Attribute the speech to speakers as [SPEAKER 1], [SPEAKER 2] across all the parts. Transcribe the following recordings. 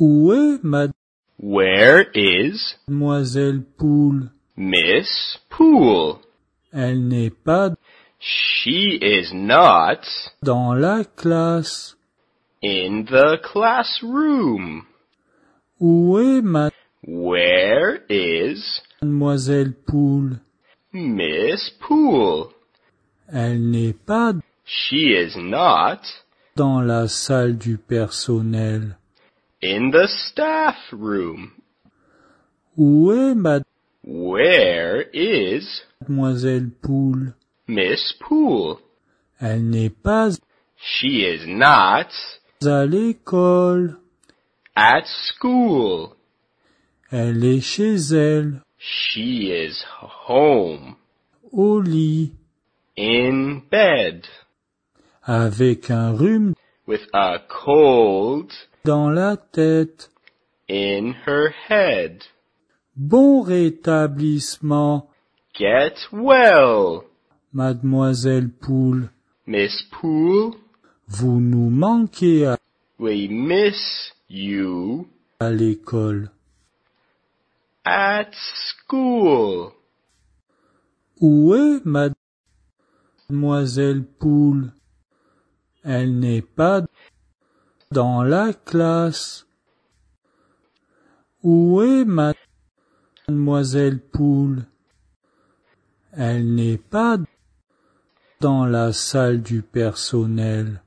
[SPEAKER 1] Où est
[SPEAKER 2] Where is...
[SPEAKER 1] Mademoiselle Poul? Miss Poole. Elle n'est pas... She
[SPEAKER 2] is not...
[SPEAKER 1] Dans la classe.
[SPEAKER 2] In the classroom.
[SPEAKER 1] Où est
[SPEAKER 2] Where is...
[SPEAKER 1] Mademoiselle Poul? Miss Poole. Elle n'est pas...
[SPEAKER 2] She is not...
[SPEAKER 1] Dans la salle du personnel.
[SPEAKER 2] in the staff room.
[SPEAKER 1] Où est Mad
[SPEAKER 2] Where is
[SPEAKER 1] Mademoiselle Poule?
[SPEAKER 2] Miss Poole.
[SPEAKER 1] Elle n'est pas. She is not. À l'école. At school. Elle est chez elle.
[SPEAKER 2] She is home.
[SPEAKER 1] Au lit.
[SPEAKER 2] In bed.
[SPEAKER 1] Avec un rhume.
[SPEAKER 2] With a cold.
[SPEAKER 1] dans la tête.
[SPEAKER 2] In her head.
[SPEAKER 1] Bon rétablissement.
[SPEAKER 2] Get well.
[SPEAKER 1] Mademoiselle Poule.
[SPEAKER 2] Miss Poole.
[SPEAKER 1] Vous nous manquez à...
[SPEAKER 2] We miss
[SPEAKER 1] you. À l'école.
[SPEAKER 2] At school.
[SPEAKER 1] Où est mademoiselle Poule? Elle n'est pas dans la classe. Où est mademoiselle Poule Elle n'est pas dans la salle du personnel.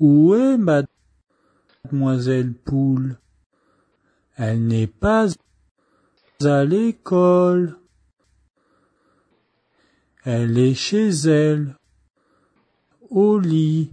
[SPEAKER 1] Où est mademoiselle Poule Elle n'est pas à l'école. Elle est chez elle, au lit.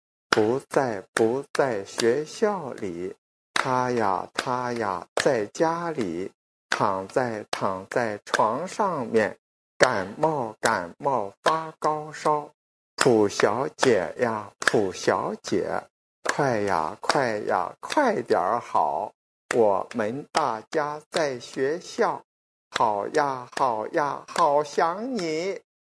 [SPEAKER 3] 不在，不在学校里，他呀，他呀，在家里，躺在躺在床上面，感冒感冒发高烧，蒲小姐呀，蒲小姐，快呀，快呀，快点儿好，我们大家在学校，好呀，好呀，好想你。